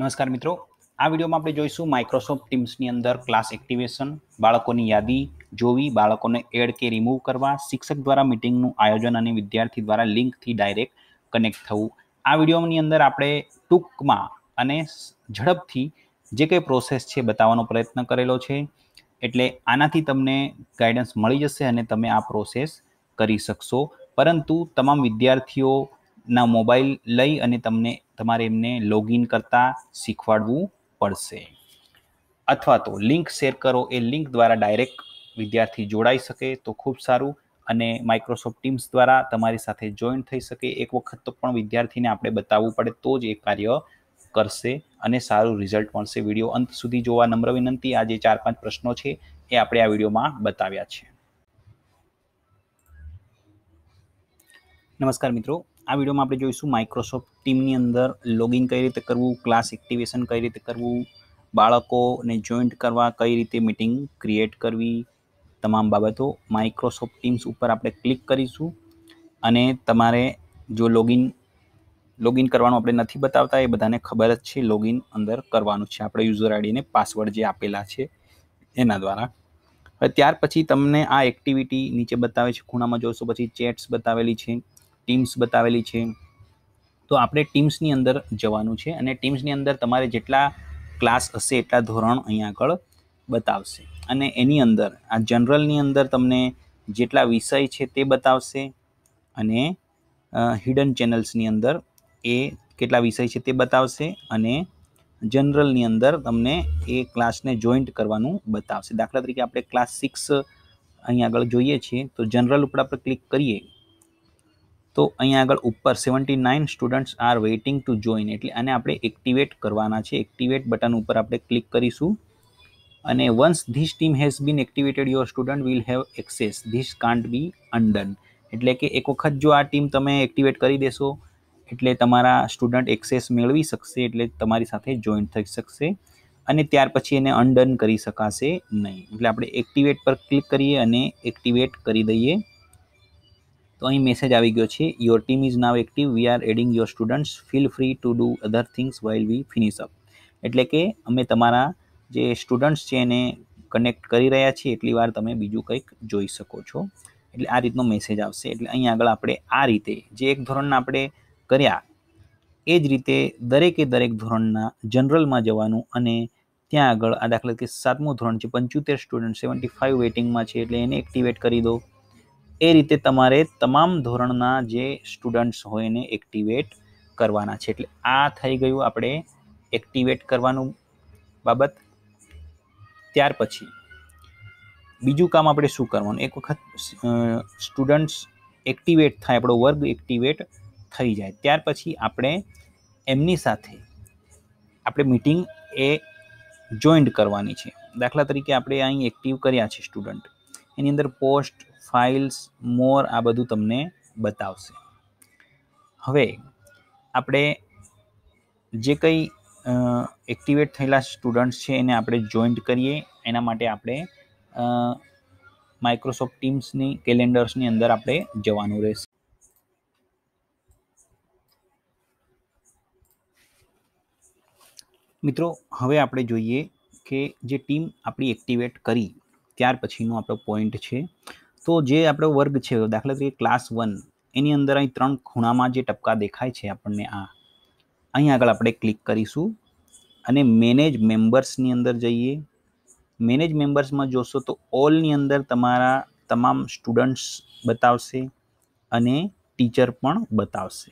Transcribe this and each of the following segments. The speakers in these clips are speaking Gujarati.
નમસ્કાર મિત્રો આ વિડીયોમાં આપણે જોઈશું માઇક્રોસોફ્ટ ટીમ્સની અંદર ક્લાસ એક્ટિવેશન બાળકોની યાદી જોવી બાળકોને એડ કે રિમૂવ કરવા શિક્ષક દ્વારા મિટિંગનું આયોજન અને વિદ્યાર્થી દ્વારા લિંકથી ડાયરેક્ટ કનેક્ટ થવું આ વિડીયોની અંદર આપણે ટૂંકમાં અને ઝડપથી જે કંઈ પ્રોસેસ છે બતાવવાનો પ્રયત્ન કરેલો છે એટલે આનાથી તમને ગાઈડન્સ મળી જશે અને તમે આ પ્રોસેસ કરી શકશો પરંતુ તમામ વિદ્યાર્થીઓ ના મોબાઈલ લઈ અને તમને તમારે એમને લોગિન કરતા શીખવાડવું પડશે અથવા તો લિંક શેર કરો એ લિંક દ્વારા ડાયરેક્ટ વિદ્યાર્થી જોડાઈ શકે તો ખૂબ સારું અને માઇક્રોસોફ્ટ ટીમ્સ દ્વારા તમારી સાથે જોઈન થઈ શકે એક વખત તો પણ વિદ્યાર્થીને આપણે બતાવવું પડે તો જ એ કાર્ય કરશે અને સારું રિઝલ્ટ મળશે વિડીયો અંત સુધી જોવા નમ્ર વિનંતી આ જે ચાર પાંચ પ્રશ્નો છે એ આપણે આ વિડીયોમાં બતાવ્યા છે નમસ્કાર મિત્રો આ વિડીયોમાં આપણે જોઈશું માઇક્રોસોફ્ટ ટીમની અંદર લોગિન કઈ રીતે કરવું ક્લાસ એક્ટિવેશન કઈ રીતે કરવું બાળકોને જોઈન્ટ કરવા કઈ રીતે મિટિંગ ક્રિએટ કરવી તમામ બાબતો માઇક્રોસોફ્ટ ટીમ્સ ઉપર આપણે ક્લિક કરીશું અને તમારે જો લોગિન લોગિન કરવાનું આપણે નથી બતાવતા એ બધાને ખબર જ છે લોગિન અંદર કરવાનું છે આપણે યુઝર આઈડી આઈડીને પાસવર્ડ જે આપેલા છે એના દ્વારા હવે ત્યાર પછી તમને આ એક્ટિવિટી નીચે બતાવે છે ખૂણામાં જોશો પછી ચેટ્સ બતાવેલી છે ટીમ્સ બતાવેલી છે તો આપણે ટીમ્સની અંદર જવાનું છે અને ટીમ્સની અંદર તમારે જેટલા ક્લાસ હશે એટલા ધોરણ અહીંયા આગળ બતાવશે અને એની અંદર આ જનરલની અંદર તમને જેટલા વિષય છે તે બતાવશે અને હિડન ચેનલ્સની અંદર એ કેટલા વિષય છે તે બતાવશે અને જનરલની અંદર તમને એ ક્લાસને જોઈન્ટ કરવાનું બતાવશે દાખલા તરીકે આપણે ક્લાસ સિક્સ અહીંયા આગળ જોઈએ છીએ તો જનરલ ઉપર આપણે ક્લિક કરીએ તો અહીંયા આગળ ઉપર seventy nine students are waiting to join એટલે આને આપણે એક્ટિવેટ કરવાના છે એક્ટિવેટ બટન ઉપર આપણે ક્લિક કરીશું અને once this team has been activated your student will have access this can't be undone એટલે કે એક વખત જો આ ટીમ તમે એક્ટિવેટ કરી દેશો એટલે તમારા સ્ટુડન્ટ એક્સેસ મેળવી શકશે એટલે તમારી સાથે જોઈન થઈ શકશે અને ત્યાર પછી એને અનડન કરી શકાશે નહીં એટલે આપણે એક્ટિવેટ પર ક્લિક કરીએ અને એક્ટિવેટ કરી દઈએ તો અહીં મેસેજ આવી ગયો છે your team is now active we are adding your students feel free to do other things while we finish up એટલે કે અમે તમારા જે સ્ટુડન્ટ્સ છે એને કનેક્ટ કરી રહ્યા છીએ એટલી વાર તમે બીજું કંઈક જોઈ શકો છો એટલે આ રીતનો મેસેજ આવશે એટલે અહીં આગળ આપણે આ રીતે જે એક ધોરણના આપણે કર્યા એ જ રીતે દરેકે દરેક ધોરણના જનરલમાં જવાનું અને ત્યાં આગળ આ દાખલા કે સાતમું ધોરણ છે પંચોતેર સ્ટુડન્ટ સેવન્ટી ફાઇવ વેટિંગમાં છે એટલે એને એક્ટિવેટ કરી દો એ રીતે તમારે તમામ ધોરણના જે સ્ટુડન્ટ્સ હોય એને એક્ટિવેટ કરવાના છે એટલે આ થઈ ગયું આપણે એક્ટિવેટ કરવાનું બાબત ત્યાર પછી બીજું કામ આપણે શું કરવાનું એક વખત સ્ટુડન્ટ્સ એક્ટિવેટ થાય આપણો વર્ગ એક્ટિવેટ થઈ જાય ત્યાર પછી આપણે એમની સાથે આપણે મિટિંગ એ જોઈન્ટ કરવાની છે દાખલા તરીકે આપણે અહીં એક્ટિવ કર્યા છે સ્ટુડન્ટ એની અંદર પોસ્ટ ફાઇલ્સ મોર આ બધું તમને બતાવશે હવે આપણે જે કંઈ એક્ટિવેટ થયેલા સ્ટુડન્ટ્સ છે એને આપણે જોઈન્ટ કરીએ એના માટે આપણે માઇક્રોસોફ્ટ ટીમ્સની કેલેન્ડર્સની અંદર આપણે જવાનું રહેશે મિત્રો હવે આપણે જોઈએ કે જે ટીમ આપણી એક્ટિવેટ કરી ત્યાર પછીનો આપણો પોઈન્ટ છે તો જે આપણો વર્ગ છે દાખલા તરીકે ક્લાસ વન એની અંદર અહીં ત્રણ ખૂણામાં જે ટપકા દેખાય છે આપણને આ અહીં આગળ આપણે ક્લિક કરીશું અને મેનેજ મેમ્બર્સની અંદર જઈએ મેનેજ મેમ્બર્સમાં જોશો તો ઓલની અંદર તમારા તમામ સ્ટુડન્ટ્સ બતાવશે અને ટીચર પણ બતાવશે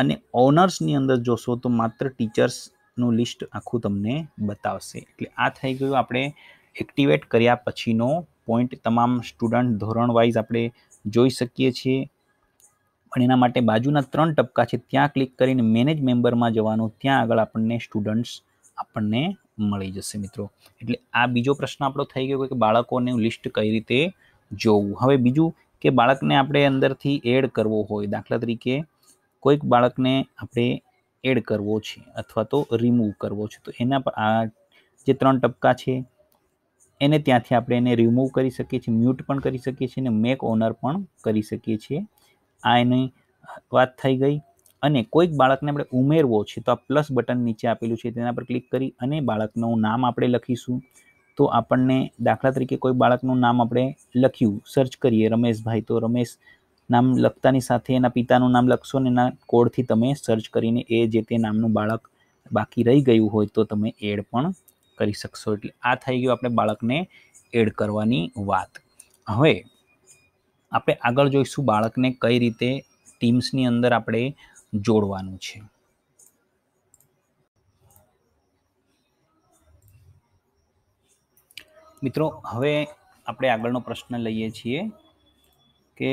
અને ઓનર્સની અંદર જોશો તો માત્ર ટીચર્સનું લિસ્ટ આખું તમને બતાવશે એટલે આ થઈ ગયું આપણે એક્ટિવેટ કર્યા પછીનો પોઈન્ટ તમામ સ્ટુડન્ટ ધોરણ વાઇઝ આપણે જોઈ શકીએ છીએ પણ એના માટે બાજુના ત્રણ ટપકા છે ત્યાં ક્લિક કરીને મેનેજ મેમ્બરમાં જવાનું ત્યાં આગળ આપણને સ્ટુડન્ટ્સ આપણને મળી જશે મિત્રો એટલે આ બીજો પ્રશ્ન આપણો થઈ ગયો કે બાળકોને લિસ્ટ કઈ રીતે જોવું હવે બીજું કે બાળકને આપણે અંદરથી એડ કરવો હોય દાખલા તરીકે કોઈક બાળકને આપણે એડ કરવો છે અથવા તો રિમૂવ કરવો છે તો એના પર આ જે ત્રણ ટપકા છે એને ત્યાંથી આપણે એને રિમૂવ કરી શકીએ છીએ મ્યુટ પણ કરી શકીએ છીએ અને મેક ઓનર પણ કરી શકીએ છીએ આ એની વાત થઈ ગઈ અને કોઈક બાળકને આપણે ઉમેરવો છે તો આ પ્લસ બટન નીચે આપેલું છે તેના પર ક્લિક કરી અને બાળકનું નામ આપણે લખીશું તો આપણને દાખલા તરીકે કોઈ બાળકનું નામ આપણે લખ્યું સર્ચ કરીએ રમેશભાઈ તો રમેશ નામ લખતાની સાથે એના પિતાનું નામ લખશો ને એના કોડથી તમે સર્ચ કરીને એ જે તે નામનું બાળક બાકી રહી ગયું હોય તો તમે એડ પણ કરી શકશો એટલે આ થઈ ગયું આપણે બાળકને એડ કરવાની વાત હવે આપણે આગળ જોઈશું બાળકને કઈ રીતે ટીમ્સની અંદર આપણે જોડવાનું છે મિત્રો હવે આપણે આગળનો પ્રશ્ન લઈએ છીએ કે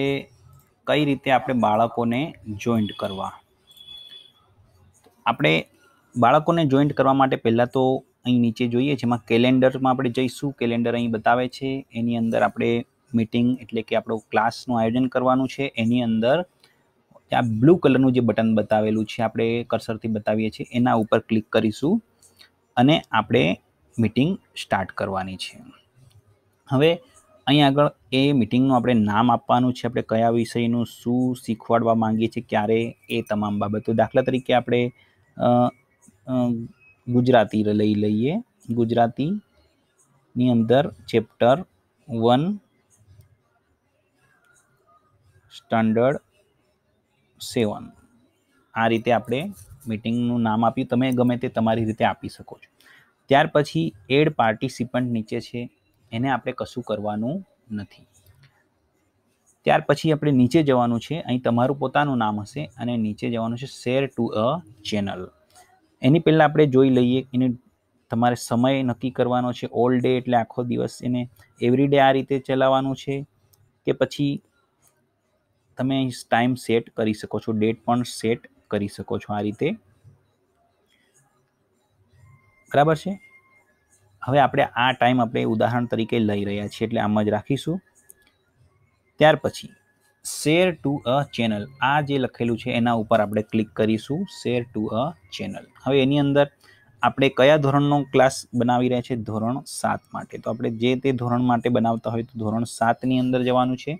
કઈ રીતે આપણે બાળકોને જોઈન્ટ કરવા આપણે બાળકોને જોઈન્ટ કરવા માટે પહેલાં તો અહીં નીચે જોઈએ છે એમાં કેલેન્ડરમાં આપણે જઈશું કેલેન્ડર અહીં બતાવે છે એની અંદર આપણે મિટિંગ એટલે કે આપણો ક્લાસનું આયોજન કરવાનું છે એની અંદર આ બ્લુ કલરનું જે બટન બતાવેલું છે આપણે કર્સરથી બતાવીએ છીએ એના ઉપર ક્લિક કરીશું અને આપણે મિટિંગ સ્ટાર્ટ કરવાની છે હવે અહીં આગળ એ મિટિંગનું આપણે નામ આપવાનું છે આપણે કયા વિષયનું શું શીખવાડવા માંગીએ છીએ ક્યારે એ તમામ બાબતો દાખલા તરીકે આપણે ગુજરાતી લઈ લઈએ ગુજરાતીની અંદર ચેપ્ટર વન સ્ટાન્ડર્ડ સેવન આ રીતે આપણે મિટિંગનું નામ આપ્યું તમે ગમે તે તમારી રીતે આપી શકો છો ત્યાર પછી એડ પાર્ટિસિપન્ટ નીચે છે એને આપણે કશું કરવાનું નથી ત્યાર પછી આપણે નીચે જવાનું છે અહીં તમારું પોતાનું નામ હશે અને નીચે જવાનું છે શેર ટુ અ ચેનલ એની પહેલાં આપણે જોઈ લઈએ એને તમારે સમય નક્કી કરવાનો છે ઓલ ડે એટલે આખો દિવસ એને એવરી ડે આ રીતે ચલાવવાનું છે કે પછી તમે ટાઈમ સેટ કરી શકો છો ડેટ પણ સેટ કરી શકો છો આ રીતે બરાબર છે હવે આપણે આ ટાઈમ આપણે ઉદાહરણ તરીકે લઈ રહ્યા છીએ એટલે આમ જ રાખીશું ત્યાર પછી શેર ટુ અ ચેનલ આ જે લખેલું છે એના ઉપર આપણે ક્લિક કરીશું શેર ટુ અ ચેનલ હવે એની અંદર આપણે કયા ધોરણનો ક્લાસ બનાવી રહ્યા છે ધોરણ સાત માટે તો આપણે જે તે ધોરણ માટે બનાવતા હોય તો ધોરણ સાતની અંદર જવાનું છે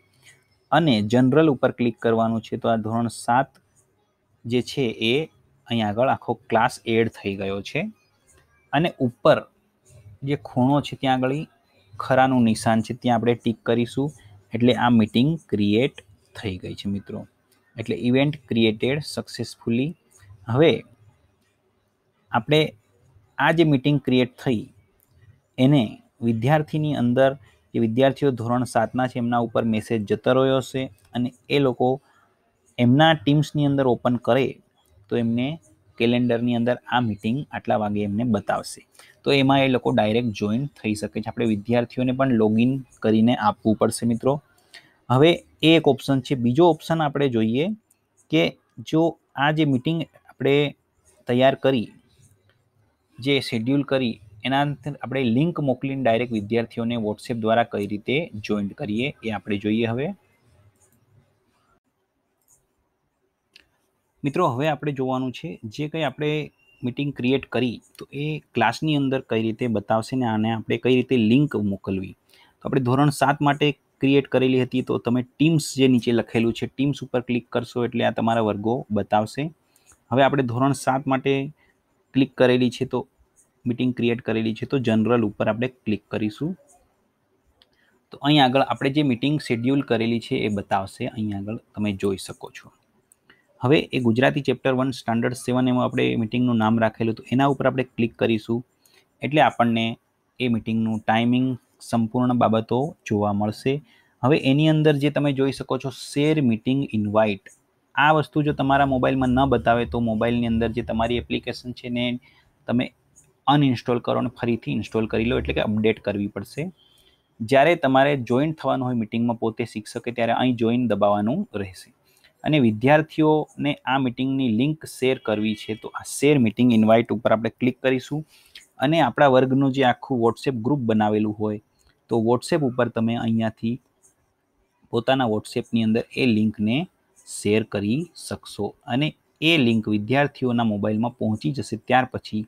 અને જનરલ ઉપર ક્લિક કરવાનું છે તો આ ધોરણ સાત જે છે એ અહીંયા આગળ આખો ક્લાસ એડ થઈ ગયો છે અને ઉપર જે ખૂણો છે ત્યાં આગળ ખરાનું નિશાન છે ત્યાં આપણે ટીક કરીશું એટલે આ મીટિંગ ક્રિએટ થઈ ગઈ છે મિત્રો એટલે ઇવેન્ટ ક્રિએટેડ સક્સેસફુલી હવે આપણે આ જે મિટિંગ ક્રિએટ થઈ એને વિદ્યાર્થીની અંદર જે વિદ્યાર્થીઓ ધોરણ સાતના છે એમના ઉપર મેસેજ જતો રહ્યો હશે અને એ લોકો એમના ટીમ્સની અંદર ઓપન કરે તો એમને કેલેન્ડરની અંદર આ મિટિંગ આટલા વાગે એમને બતાવશે તો એમાં એ લોકો ડાયરેક્ટ જોઈન થઈ શકે છે આપણે વિદ્યાર્થીઓને પણ લોગિન કરીને આપવું પડશે મિત્રો હવે એ એક ઓપ્શન છે બીજો ઓપ્શન આપણે જોઈએ કે જો આ જે મિટિંગ આપણે તૈયાર કરી જે શેડ્યુલ કરી એના અંતર આપણે લિંક મોકલીને ડાયરેક્ટ વિદ્યાર્થીઓને વોટ્સએપ દ્વારા કઈ રીતે જોઈન્ટ કરીએ એ આપણે જોઈએ હવે મિત્રો હવે આપણે જોવાનું છે જે કંઈ આપણે મિટિંગ ક્રિએટ કરી તો એ ક્લાસની અંદર કઈ રીતે બતાવશે ને આને આપણે કઈ રીતે લિંક મોકલવી તો આપણે ધોરણ સાત માટે ક્રિએટ કરેલી હતી તો તમે ટીમ્સ જે નીચે લખેલું છે ટીમ્સ ઉપર ક્લિક કરશો એટલે આ તમારા વર્ગો બતાવશે હવે આપણે ધોરણ સાત માટે ક્લિક કરેલી છે તો મિટિંગ ક્રિએટ કરેલી છે તો જનરલ ઉપર આપણે ક્લિક કરીશું તો અહીં આગળ આપણે જે મિટિંગ શેડ્યુલ કરેલી છે એ બતાવશે અહીં આગળ તમે જોઈ શકો છો હવે એ Gujarati chapter one standard seven એમાં આપણે મિટિંગનું નામ રાખેલું તો એના ઉપર આપણે ક્લિક કરીશું એટલે આપણને એ મિટિંગનું ટાઈમિંગ સંપૂર્ણ બાબતો જોવા મળશે હવે એની અંદર જે તમે જોઈ શકો છો શેર મિટિંગ ઇન્વાઇટ આ વસ્તુ જો તમારા મોબાઈલમાં ન બતાવે તો મોબાઈલની અંદર જે તમારી એપ્લિકેશન છે ને તમે અનઇન્સ્ટોલ કરો અને ફરીથી ઇન્સ્ટોલ કરી લો એટલે કે અપડેટ કરવી પડશે જ્યારે તમારે જોઈન થવાનું હોય મિટિંગમાં પોતે શિક્ષકે ત્યારે અહીં જોઈન દબાવવાનું રહેશે અને વિદ્યાર્થીઓને આ મિટિંગની લિંક શેર કરવી છે તો આ શેર મિટિંગ ઇન્વાઇટ ઉપર આપણે ક્લિક કરીશું અને આપણા વર્ગનું જે આખું વોટ્સએપ ગ્રુપ બનાવેલું હોય તો વોટ્સએપ ઉપર તમે અહીંયાથી પોતાના વોટ્સએપની અંદર એ લિંકને શેર કરી શકશો અને એ લિંક વિદ્યાર્થીઓના મોબાઈલમાં પહોંચી જશે ત્યાર પછી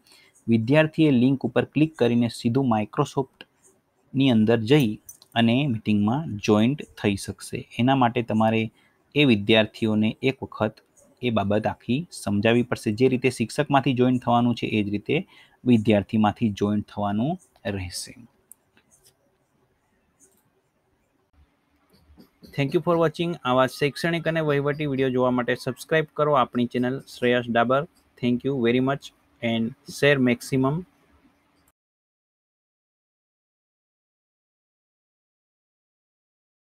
વિદ્યાર્થીએ લિંક ઉપર ક્લિક કરીને સીધું માઇક્રોસોફ્ટની અંદર જઈ અને મિટિંગમાં જોઈન્ટ થઈ શકશે એના માટે તમારે એ વિદ્યાર્થીઓને એક વખત એ બાબત આખી સમજાવવી પડશે જે રીતે શિક્ષકમાંથી જોઈન્ટ થવાનું છે એ જ રીતે વિદ્યાર્થીમાંથી જોઈન્ટ થવાનું રહેશે થેન્ક યુ ફોર વોચિંગ આવા શૈક્ષણિક અને વહીવટી વિડીયો જોવા માટે સબસ્ક્રાઈબ કરો આપણી channel Shreyas Dabar thank you very much and share maximum